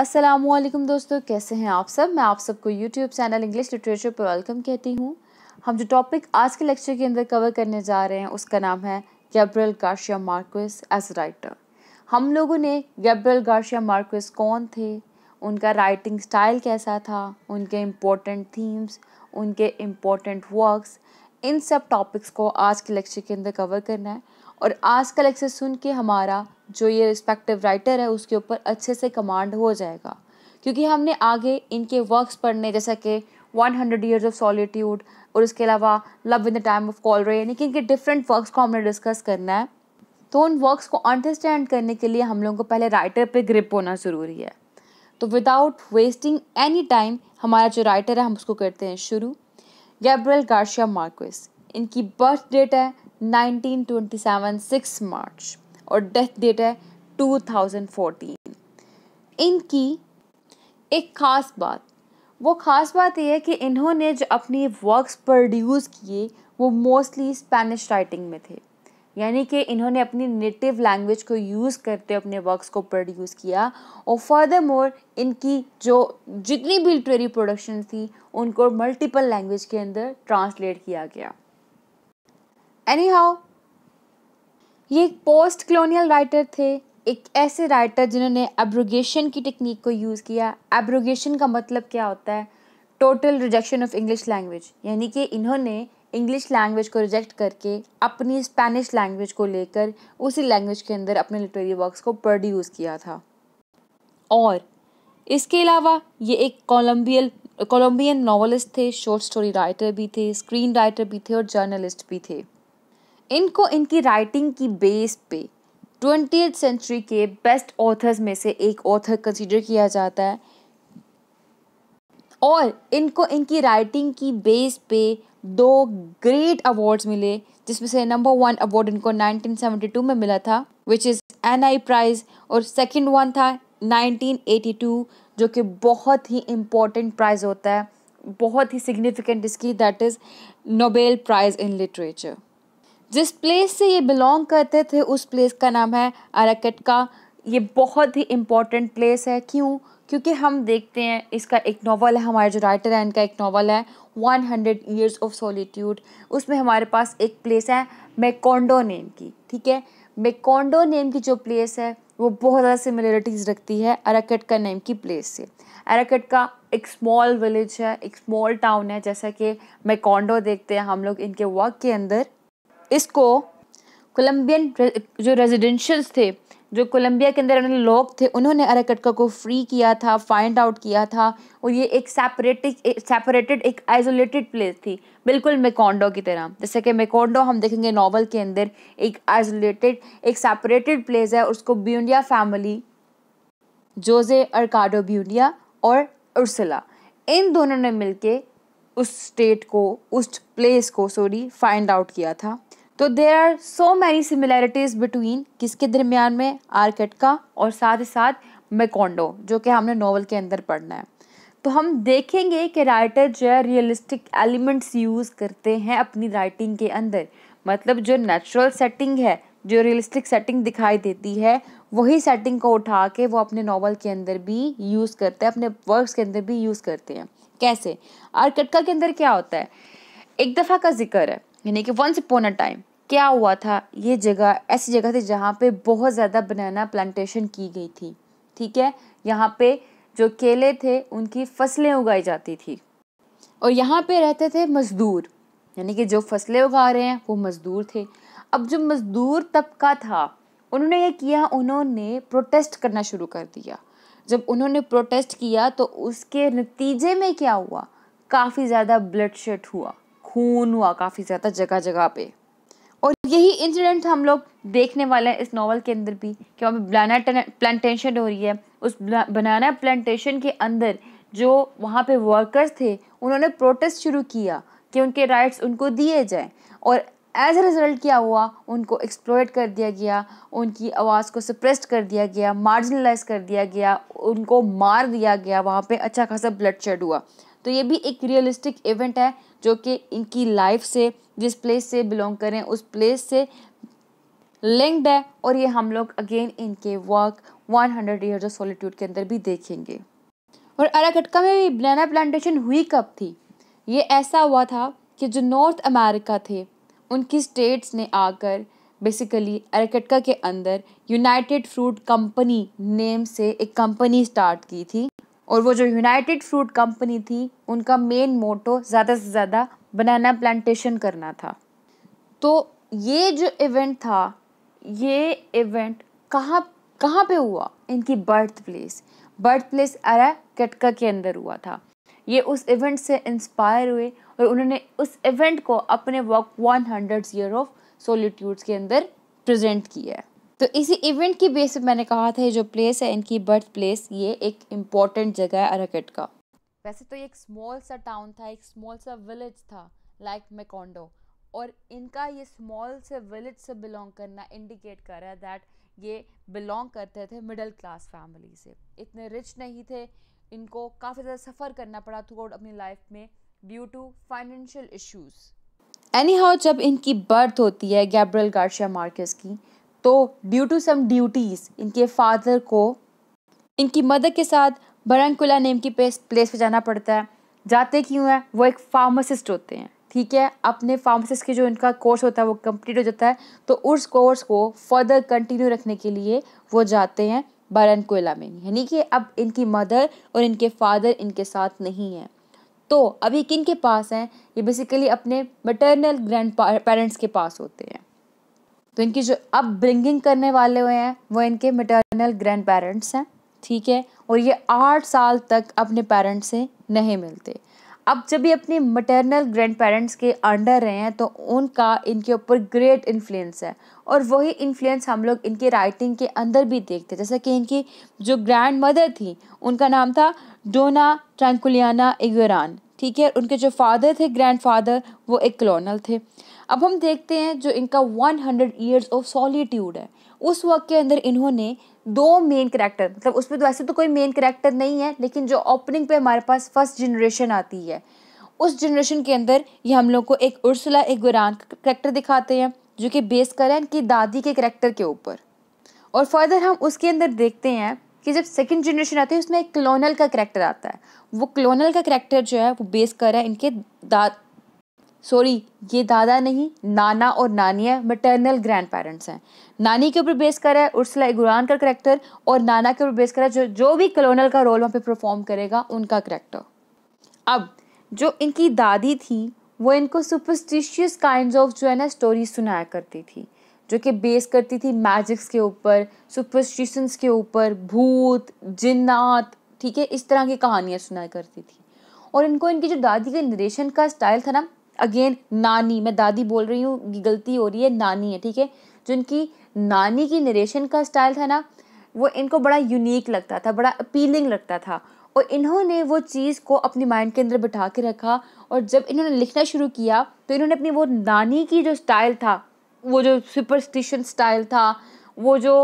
असलम दोस्तों कैसे हैं आप सब मैं आप सबको यूट्यूब चैनल इंग्लिश लिटरेचर पर वेलकम कहती हूँ हम जो टॉपिक आज के लेक्चर के अंदर कवर करने जा रहे हैं उसका नाम है Gabriel Garcia Marquez as writer हम लोगों ने गैब्रियल गार्शिया मार्कुस कौन थे उनका राइटिंग स्टाइल कैसा था उनके इम्पोर्टेंट थीम्स उनके इम्पोर्टेंट वर्क्स इन सब टॉपिक्स को आज के लेक्चर के अंदर कवर करना है और आजकल एक्सेस सुन के हमारा जो ये रिस्पेक्टिव राइटर है उसके ऊपर अच्छे से कमांड हो जाएगा क्योंकि हमने आगे इनके वर्क्स पढ़ने जैसा कि one hundred years of solitude और उसके अलावा love in the time of cholera यानी कि इनके डिफरेंट वर्क्स को हमने डिस्कस करना है तो उन वर्क्स को अंडरस्टैंड करने के लिए हम लोगों को पहले राइटर पे ग्रिप होना ज़रूरी है तो विदाउट वेस्टिंग एनी टाइम हमारा जो राइटर है हम उसको करते हैं शुरू गैब्रियल गार्शिया मार्क्विस इनकी बर्थ डेट है 1927 6 मार्च और डेथ डेट है 2014 इनकी एक ख़ास बात वो ख़ास बात यह है कि इन्होंने जो अपनी वर्क्स प्रोड्यूस किए वो मोस्टली स्पेनिश राइटिंग में थे यानी कि इन्होंने अपनी नेटिव लैंग्वेज को यूज़ करते अपने वर्क्स को प्रोड्यूस किया और फर्दर मोर इनकी जो जितनी भी लिटरेरी प्रोडक्शन थी उनको मल्टीपल लैंग्वेज के अंदर ट्रांसलेट किया गया एनी हाउ ये एक पोस्ट कलोनियल राइटर थे एक ऐसे राइटर जिन्होंने एब्रोगेशन की टेक्निक को यूज़ किया एब्रोगेशन का मतलब क्या होता है total rejection of English language यानी कि इन्होंने इंग्लिश लैंग्वेज को रिजेक्ट करके अपनी स्पेनिश लैंग्वेज को लेकर उसी लैंग्वेज के अंदर अपने लिटरेरी वर्क्स को प्रोड्यूस किया था और इसके अलावा ये एक कोलम्बियल कोलम्बियन नॉवलिस्ट थे शॉर्ट स्टोरी राइटर भी थे स्क्रीन राइटर भी थे और जर्नलिस्ट भी थे इनको इनकी राइटिंग की बेस पे ट्वेंटी सेंचुरी के बेस्ट ऑथर्स में से एक ऑथर कंसिडर किया जाता है और इनको इनकी राइटिंग की बेस पे दो ग्रेट अवार्ड्स मिले जिसमें से नंबर वन अवार्ड इनको 1972 में मिला था which is an I prize और सेकंड वन था 1982 जो कि बहुत ही इम्पोर्टेंट प्राइज़ होता है बहुत ही सिग्निफिकेंट इसकी that is Nobel prize in literature जिस प्लेस से ये बिलोंग करते थे उस प्लेस का नाम है अराकटका का ये बहुत ही इम्पॉर्टेंट प्लेस है क्यों क्योंकि हम देखते हैं इसका एक नावल है हमारे जो राइटर है इनका एक नावल है one hundred years of solitude उसमें हमारे पास एक प्लेस है मेकोंडो नेम की ठीक है मेकोंडो नेम की जो प्लेस है वो बहुत ज़्यादा सिमिलरिटीज़ रखती है अराकट का नेम की प्लेस से अराकट का एक स्मॉल विलेज है एक स्मॉल टाउन है जैसा कि मेकोंडो देखते हैं हम लोग इनके वर्क के अंदर इसको कोलंबियन जो रेजिडेंशियल्स थे जो कोलंबिया के अंदर लोग थे उन्होंने अरेकटका को फ्री किया था फाइंड आउट किया था और ये एक सेपरेटिक सेपरेटेड एक आइसोलेटेड प्लेस थी बिल्कुल मेकोंडो की तरह जैसे कि मेकोंडो हम देखेंगे नावल के अंदर एक आइसोलेटेड एक सेपरेटेड प्लेस है उसको ब्यूंडिया फैमिली जोजे अरकाडो ब्यूंडिया और उर्सला इन दोनों ने मिलके उस स्टेट को उस प्लेस को सॉरी फाइंड आउट किया था तो there are so many similarities between किसके दरमियान में का और साथ ही साथ मेकोंडो जो कि हमने नावल के अंदर पढ़ना है तो हम देखेंगे कि राइटर जो है रियलिस्टिक एलिमेंट्स यूज़ करते हैं अपनी राइटिंग के अंदर मतलब जो नेचुरल सेटिंग है जो रियलिस्टिक सेटिंग दिखाई देती है वही सेटिंग को उठा के वो अपने नावल के अंदर भी यूज़ करते हैं अपने वर्क्स के अंदर भी यूज़ करते हैं कैसे आर्कटका के अंदर क्या होता है एक दफ़ा का जिक्र है यानी कि वंस अपॉन अ टाइम क्या हुआ था ये जगह ऐसी जगह थी जहाँ पे बहुत ज़्यादा बनाना प्लांटेशन की गई थी ठीक है यहाँ पे जो केले थे उनकी फसलें उगाई जाती थी और यहाँ पे रहते थे मज़दूर यानी कि जो फसलें उगा रहे हैं वो मज़दूर थे अब जो मज़दूर तबका था उन्होंने ये किया उन्होंने प्रोटेस्ट करना शुरू कर दिया जब उन्होंने प्रोटेस्ट किया तो उसके नतीजे में क्या हुआ काफ़ी ज़्यादा ब्लड शेट हुआ खून हुआ काफ़ी ज़्यादा जगह जगह पे यही इंसिडेंट हम लोग देखने वाले हैं इस नावल के अंदर भी कि वहाँ पर बनाना प्लानेशन हो रही है उस बनाना प्लानेशन के अंदर जो वहाँ पे वर्कर्स थे उन्होंने प्रोटेस्ट शुरू किया कि उनके राइट्स उनको दिए जाएं और एज ए रिज़ल्ट क्या हुआ उनको एक्सप्लोय कर दिया गया उनकी आवाज़ को सप्रेस्ड कर दिया गया मार्जिनलाइज कर दिया गया उनको मार दिया गया वहाँ पे अच्छा खासा ब्लड शेड हुआ तो ये भी एक रियलिस्टिक इवेंट है जो कि इनकी लाइफ से जिस प्लेस से बिलोंग करें उस प्लेस से लिंक्ड है और ये हम लोग अगेन इनके work 100 hundred years of solitude के अंदर भी देखेंगे और अराकटका में भी बनाना प्लांटेशन हुई कब थी ये ऐसा हुआ था कि जो नॉर्थ अमेरिका थे उनकी स्टेट्स ने आकर बेसिकली अरकटका के अंदर यूनाइटेड फ्रूट कंपनी नेम से एक कंपनी स्टार्ट की थी और वो जो यूनाइटेड फ्रूट कंपनी थी उनका मेन मोटो ज़्यादा से ज़्यादा बनाना प्लांटेशन करना था तो ये जो इवेंट था ये इवेंट कहाँ कहाँ पे हुआ इनकी बर्थ प्लेस बर्थ प्लेस अरा कटका के अंदर हुआ था ये उस इवेंट से इंस्पायर हुए और उन्होंने उस इवेंट को अपने work one hundred year of solitudes के अंदर प्रेजेंट किया है तो इसी इवेंट की बेस पर मैंने कहा था ये जो प्लेस है इनकी बर्थ प्लेस ये एक इम्पॉर्टेंट जगह है अरकेट का वैसे तो ये एक स्मॉल सा टाउन था एक स्मॉल सा विलेज था लाइक like मेकोंडो और इनका ये स्मॉल से विलेज से बिलोंग करना इंडिकेट कर रहा है दैट ये बिलोंग करते थे मिडिल क्लास फैमिली से इतने रिच नहीं थे इनको काफ़ी ज़्यादा सफ़र करना पड़ा थ्रू आउट अपनी लाइफ में due to financial issues anyhow जब इनकी बर्थ होती है गैब्रियल गार्शिया मार्केस की तो ड्यू टू सम ड्यूटीज़ इनके फादर को इनकी मदर के साथ बरंगकुला नेम की प्लेस प्लेस पर जाना पड़ता है जाते क्यों हैं वो एक फार्मासिस्ट होते हैं ठीक है अपने फार्मासिस्ट के जो इनका कोर्स होता है वो कंप्लीट हो जाता है तो उस कोर्स को फर्दर कंटिन्यू रखने के लिए वो जाते हैं बरन कोयला में यानी कि अब इनकी मदर और इनके फादर इनके साथ नहीं हैं तो अभी किन के पास हैं ये बेसिकली अपने मटर्नल ग्रैंड पेरेंट्स के पास होते हैं तो इनकी जो अब ब्रिंगिंग करने वाले हुए हैं वो इनके मटर्नल ग्रैंड पेरेंट्स हैं ठीक है और ये आठ साल तक अपने पेरेंट्स से नहीं मिलते अब जब ये अपने मटर्नल ग्रैंड पेरेंट्स के अंडर रहे हैं तो उनका इनके ऊपर ग्रेट इन्फ्लुएंस है और वही इन्फ्लुएंस हम लोग इनके राइटिंग के अंदर भी देखते हैं जैसे कि इनकी जो ग्रैंड मदर थी उनका नाम था डोना ट्रैंकुलियाना इगरान ठीक है उनके जो फादर थे ग्रैंड फादर वो एक कलोनल थे अब हम देखते हैं जो इनका one hundred years of solitude है उस वक्त के अंदर इन्होंने दो मेन करेक्टर मतलब उसमें तो वैसे तो कोई मेन करेक्टर नहीं है लेकिन जो ओपनिंग पे हमारे पास फर्स्ट जनरेशन आती है उस जनरेशन के अंदर ये हम लोग को एक उर्सला एक गुरान करेक्टर दिखाते हैं जो कि बेस करें इनकी दादी के करेक्टर के ऊपर और फर्दर हम उसके अंदर देखते हैं कि जब सेकेंड जनरेशन आती है उसमें एक क्लोनल का करेक्टर आता है वो क्लोनल का करेक्टर जो है वो बेस करें है इनके दा सॉरी ये दादा नहीं नाना और है मटर्नल ग्रैंड पेरेंट्स हैं नानी के ऊपर बेस करा है उर्सला इगुरान का करेक्टर और नाना के ऊपर बेस करा है जो जो भी कलोनल का रोल वहाँ पे परफॉर्म करेगा उनका करेक्टर अब जो इनकी दादी थी वो इनको सुपरस्टिशियस काइंड ऑफ जो है ना स्टोरी सुनाया करती थी जो कि बेस करती थी मैजिक्स के ऊपर सुपरस्टिशंस के ऊपर भूत जिन्नात ठीक है इस तरह की कहानियाँ सुनाया करती थी और इनको इनकी जो दादी के नरेशन का स्टाइल था ना अगेन नानी मैं दादी बोल रही हूँ गलती हो रही है नानी है ठीक है जो इनकी नानी की नरेशन का स्टाइल था ना वो इनको बड़ा यूनिक लगता था बड़ा अपीलिंग लगता था और इन्होंने वो चीज़ को अपने माइंड के अंदर बिठा के रखा और जब इन्होंने लिखना शुरू किया तो इन्होंने अपनी वो नानी की जो स्टाइल था वो जो सुपरस्टिशन स्टाइल था वो जो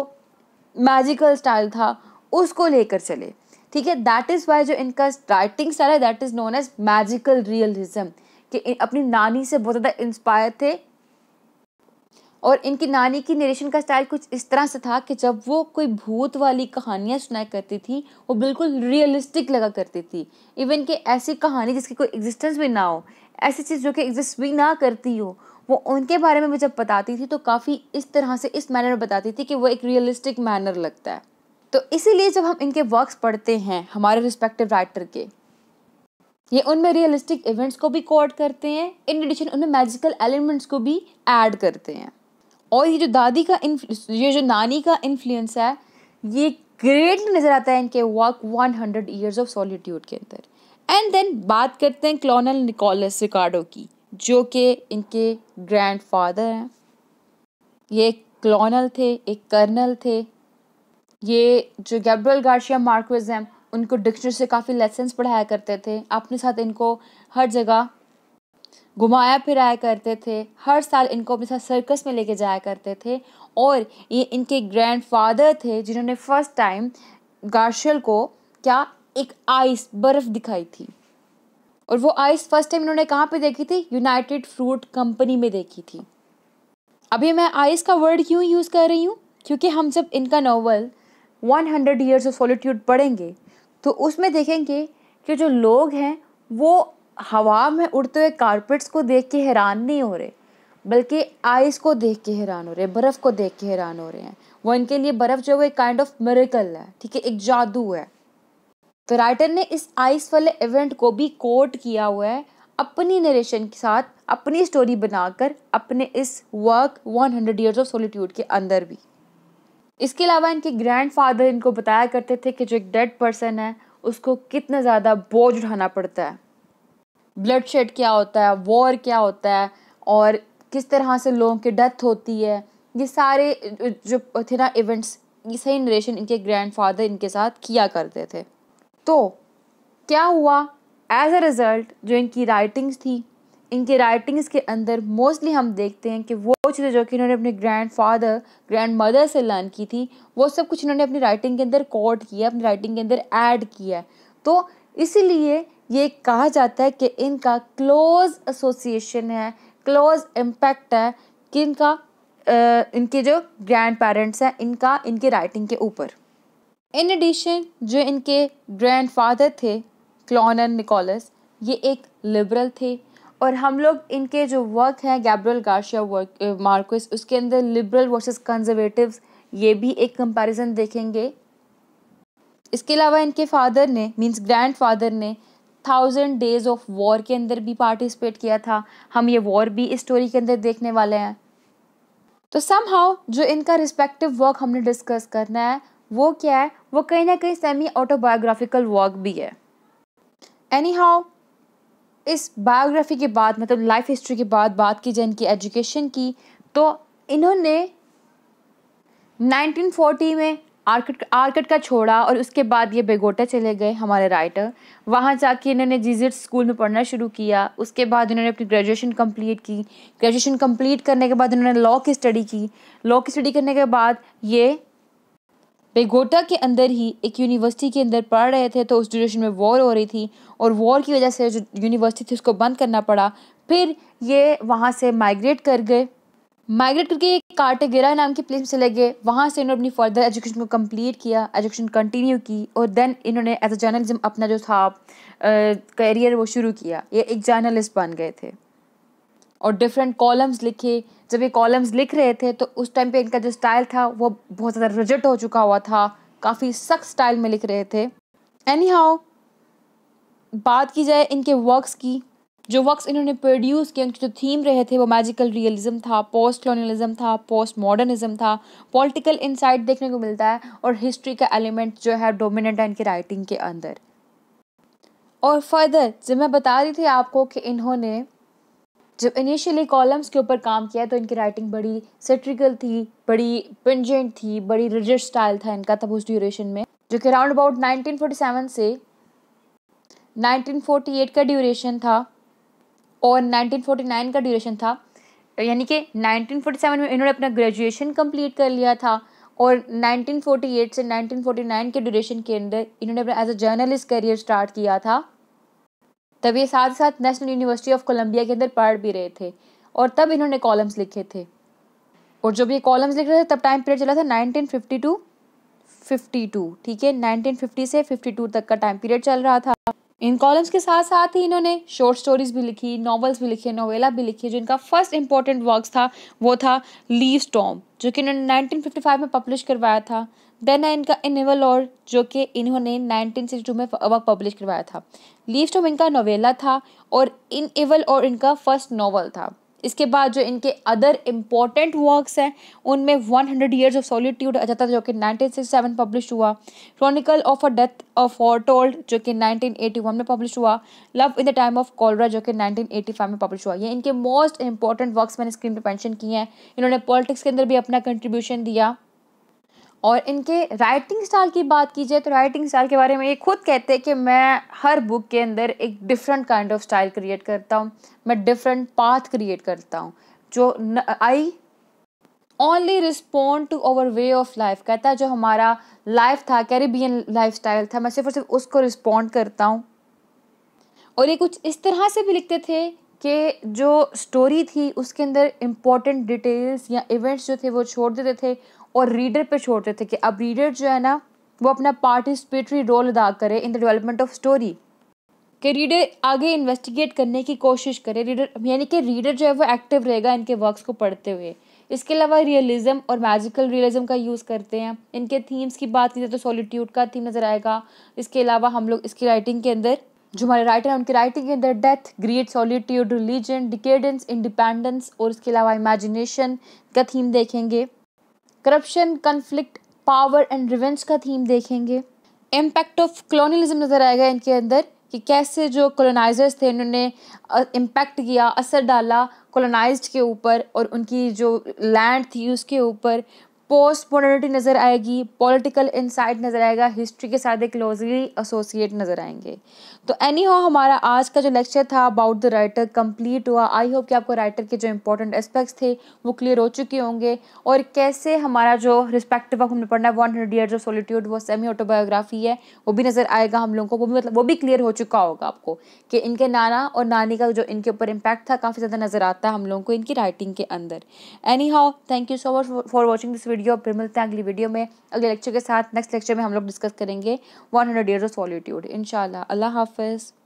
मैजिकल स्टाइल था उसको लेकर चले ठीक है दैट इज़ वाई जो इनका राइटिंग स्टाइल है that is known as magical realism कि अपनी नानी से बहुत ज़्यादा इंस्पायर थे और इनकी नानी की निरेशन का स्टाइल कुछ इस तरह से था कि जब वो कोई भूत वाली कहानियाँ सुनाया करती थी वो बिल्कुल रियलिस्टिक लगा करती थी इवन कि ऐसी कहानी जिसकी कोई एग्जिस्टेंस भी ना हो ऐसी चीज़ जो कि एग्जिस्ट भी ना करती हो वो उनके बारे में जब बताती थी तो काफ़ी इस तरह से इस मैनर में बताती थी कि वो एक रियलिस्टिक मैनर लगता है तो इसीलिए जब हम इनके वर्क्स पढ़ते हैं हमारे रिस्पेक्टिव राइटर के ये उनमें रियलिस्टिक इवेंट्स को भी कोड करते हैं इन एडिशन उनमें मैजिकल एलिमेंट्स को भी ऐड करते हैं और ये जो दादी का ये जो नानी का इन्फ्लुएंस है ये ग्रेटली नज़र आता है इनके work one hundred years of solitude के अंदर एंड देन बात करते हैं क्लोनल निकोलस रिकार्डो की जो कि इनके ग्रैंड फादर हैं ये एक क्लोनल थे एक कर्नल थे ये जो गैब्रल गार्शिया मार्क्वेज हैं उनको डिक्शनरी से काफ़ी लेसन्स पढ़ाया करते थे अपने साथ इनको हर जगह घुमाया फिराया करते थे हर साल इनको अपने साथ सर्कस में लेके जाया करते थे और ये इनके ग्रैंडफादर थे जिन्होंने फर्स्ट टाइम गार्शल को क्या एक आइस बर्फ़ दिखाई थी और वो आइस फर्स्ट टाइम इन्होंने कहाँ पे देखी थी यूनाइटेड फ्रूट कंपनी में देखी थी अभी मैं आइस का वर्ड क्यों यूज़ कर रही हूँ क्योंकि हम जब इनका novel one hundred years of solitude पढ़ेंगे तो उसमें देखेंगे कि जो लोग हैं वो हवा में उड़ते हुए कारपेट्स को देख के हैरान नहीं हो रहे बल्कि आइस को देख के हैरान हो रहे हैं बर्फ़ को देख के हैरान हो रहे हैं वो इनके लिए बर्फ़ जो है वो एक काइंड ऑफ मेरिकल है ठीक है एक जादू है तो राइटर ने इस आइस वाले इवेंट को भी कोट किया हुआ है अपनी नरेशन के साथ अपनी स्टोरी बनाकर अपने इस work one hundred years of solitude के अंदर भी इसके अलावा इनके ग्रैंडफादर इनको बताया करते थे कि जो एक डेड पर्सन है उसको कितना ज़्यादा बोझ उठाना पड़ता है ब्लड शेड क्या होता है वॉर क्या होता है और किस तरह से लोगों की डेथ होती है ये सारे जो थे ना इवेंट्स ये सही नरेशन इनके ग्रैंडफादर इनके साथ किया करते थे तो क्या हुआ एज अ रिज़ल्ट जो इनकी राइटिंग्स थी इनके राइटिंग्स के अंदर मोस्टली हम देखते हैं कि वो चीज़ें जो कि इन्होंने अपने ग्रैंड फादर ग्रैंड मदर से लर्न की थी वो सब कुछ इन्होंने अपनी राइटिंग के अंदर कोट किया अपनी राइटिंग के अंदर ऐड किया तो इसीलिए ये कहा जाता है कि इनका क्लोज एसोसिएशन है क्लोज इम्पैक्ट है कि इनका इनके जो ग्रैंड पेरेंट्स हैं इनका इनके राइटिंग के ऊपर इन एडिशन जो इनके ग्रैंड फादर थे क्लॉनर निकोलस ये एक लिबरल थे और हम लोग इनके जो वर्क हैं गैब्रियल गार्शिया वर्क मार्कोस उसके अंदर लिबरल वर्सेस कंजर्वेटिव ये भी एक कंपैरिजन देखेंगे इसके अलावा इनके फादर ने मींस ग्रैंड फादर ने थाउजेंड डेज ऑफ वॉर के अंदर भी पार्टिसिपेट किया था हम ये वॉर भी इस स्टोरी के अंदर देखने वाले हैं तो सम हाउ जो इनका रिस्पेक्टिव वर्क हमने डिस्कस करना है वो क्या है वो कहीं ना कहीं सेमी ऑटोबायोग्राफिकल वर्क भी है एनी हाउ इस बायोग्राफी के बाद मतलब लाइफ हिस्ट्री के बाद बात की जाए इनकी एजुकेशन की तो इन्होंने 1940 में आर्कट आर्कट का छोड़ा और उसके बाद ये बेगोटा चले गए हमारे राइटर वहाँ जाके इन्होंने जीजिट स्कूल में पढ़ना शुरू किया उसके बाद इन्होंने अपनी ग्रेजुएशन कंप्लीट की ग्रेजुएशन कंप्लीट करने के बाद इन्होंने लॉ की स्टडी की लॉ की स्टडी करने के बाद ये वे गोटा के अंदर ही एक यूनिवर्सिटी के अंदर पढ़ रहे थे तो उस ड्यूरेशन में वॉर हो रही थी और वॉर की वजह से जो यूनिवर्सिटी थी उसको बंद करना पड़ा फिर ये वहाँ से माइग्रेट कर गए माइग्रेट करके कार्टेगेरा नाम की प्लेस में चले गए वहाँ से इन्होंने अपनी फर्दर एजुकेशन को कंप्लीट किया एजुकेशन कंटिन्यू की और देन इन्होंने एज अ जर्नलिज्म अपना जो था करियर वो शुरू किया ये एक जर्नलिस्ट बन गए थे और डिफरेंट कॉलम्स लिखे जब ये कॉलम्स लिख रहे थे तो उस टाइम पे इनका जो स्टाइल था वो बहुत ज़्यादा रिजिट हो चुका हुआ था काफ़ी सख्त स्टाइल में लिख रहे थे एनी हाउ बात की जाए इनके वर्क्स की जो वर्क्स इन्होंने प्रोड्यूस किए उनके जो थीम रहे थे वो मैजिकल रियलिज्म था पोस्ट कॉलोनियलिज्म था पोस्ट मॉडर्निज्म था पॉलिटिकल इंसाइट देखने को मिलता है और हिस्ट्री का एलिमेंट जो है डोमिनेंट है इनके राइटिंग के अंदर और फर्दर जब मैं बता रही थी आपको कि इन्होंने जब इनिशियली कॉलम्स के ऊपर काम किया तो इनकी राइटिंग बड़ी सेट्रिकल थी बड़ी पिंजेंट थी बड़ी रिजिड स्टाइल था इनका तब उस ड्यूरेशन में जो कि अराउंड अबाउट 1947 से 1948 का ड्यूरेशन था और 1949 का ड्यूरेशन था यानी कि 1947 में इन्होंने अपना ग्रेजुएशन कंप्लीट कर लिया था और 1948 से 1949 के ड्यूरेशन के अंदर इन्होंने अपना as a journalist career start किया था तब ये साथ साथ नेशनल यूनिवर्सिटी ऑफ कोलंबिया के अंदर पढ़ भी रहे थे और तब इन्होंने कॉलम्स लिखे थे और जब ये कॉलम्स लिख रहे थे तब टाइम पीरियड चला था फिफ्टी टू फिफ्टी टू ठीक है फिफ्टी से टू तक का टाइम पीरियड चल रहा था इन कॉलम्स के साथ साथ ही इन्होंने शॉर्ट स्टोरीज भी लिखी नॉवेल्स भी लिखे नोवेला भी लिखी जो इनका फर्स्ट इंपॉर्टेंट वर्क था वो था लीव स्टॉम जो कि इन्होंने 1955 में पब्लिश करवाया था देन है इनका इनेवल और जो कि इन्होंने 1962 में वर्क पब्लिश करवाया था लीस्ट ऑफ इनका नोवेला था और इन एवल और इनका फर्स्ट नॉवल था इसके बाद जो इनके अदर इम्पॉर्टेंट वर्क्स हैं उनमें 100 हंड्रेड ईयर्स ऑफ सॉलिट्यूड आ जाता था जो कि 1967 पब्लिश हुआ chronicle of a death of told जो कि 1981 में पब्लिश हुआ love in the time of cholera जो कि 1985 में पब्लिश हुआ ये इनके मोस्ट इंपॉर्टेंट वर्क्स मैंने स्क्रीन पर मैंशन किए हैं इन्होंने पॉलिटिक्स के अंदर भी अपना कंट्रीब्यूशन दिया और इनके राइटिंग स्टाइल की बात की जाए तो राइटिंग स्टाइल के बारे में ये खुद कहते हैं कि मैं हर बुक के अंदर एक different kind of style create करता हूँ मैं डिफरेंट पाथ क्रिएट करता हूँ जो I only respond to our way of life कहता है जो हमारा लाइफ था कैरिबियन लाइफ स्टाइल था मैं सिर्फ और सिर्फ उसको रिस्पॉन्ड करता हूँ और ये कुछ इस तरह से भी लिखते थे कि जो स्टोरी थी उसके अंदर इम्पॉर्टेंट डिटेल्स या इवेंट्स जो थे वो छोड़ देते थे और रीडर पे छोड़ते थे कि अब रीडर जो है ना वो अपना पार्टिसिपेटरी रोल अदा करे in the development of story कि रीडर आगे इन्वेस्टिगेट करने की कोशिश करे रीडर यानी कि रीडर जो है वो एक्टिव रहेगा इनके वर्क्स को पढ़ते हुए इसके अलावा रियलिज्म और मैजिकल रियलिज्म का यूज़ करते हैं इनके थीम्स की बात की जाए तो सॉलिट्यूड का थीम नज़र आएगा इसके अलावा हम लोग इसकी राइटिंग के अंदर जो हमारे राइटर हैं उनकी राइटिंग के अंदर death great solitude religion decadence independence और इसके अलावा इमेजिनेशन का थीम देखेंगे corruption conflict power and revenge का थीम देखेंगे इम्पैक्ट ऑफ कॉलोनियलिज्म नज़र आएगा इनके अंदर कि कैसे जो कॉलोनाइजर्स थे उन्होंने इम्पैक्ट किया असर डाला कॉलोनाइज्ड के ऊपर और उनकी जो लैंड थी उसके ऊपर पोस्ट मॉडर्निटी नज़र आएगी पॉलिटिकल इंसाइट नज़र आएगा हिस्ट्री के साथ एक क्लोजली एसोसिएट नज़र आएंगे तो एनी हो हमारा आज का जो लेक्चर था अबाउट द राइटर कंप्लीट हुआ आई होप कि आपको राइटर के जो इंपॉर्टेंट एस्पेक्ट्स थे वो क्लियर हो चुके होंगे और कैसे हमारा जो रिस्पेक्टिव ऑफ हमने पढ़ना है one hundred year of solitude वो सेमी ऑटोबायोग्राफी है वो भी नज़र आएगा हम लोगों को वो भी मतलब वो भी क्लियर हो चुका होगा आपको कि इनके नाना और नानी का जो इनके ऊपर इम्पैक्ट था काफ़ी ज़्यादा नज़र आता है हम लोगों को इनकी राइटिंग के अंदर anyhow thank you so much for watching this video फिर मिलते हैं अगली वीडियो में अगले लेक्चर के साथ नेक्स्ट लेक्चर में हम लोग डिस्कस करेंगे one hundred year of solitude in अल्लाह हाफ office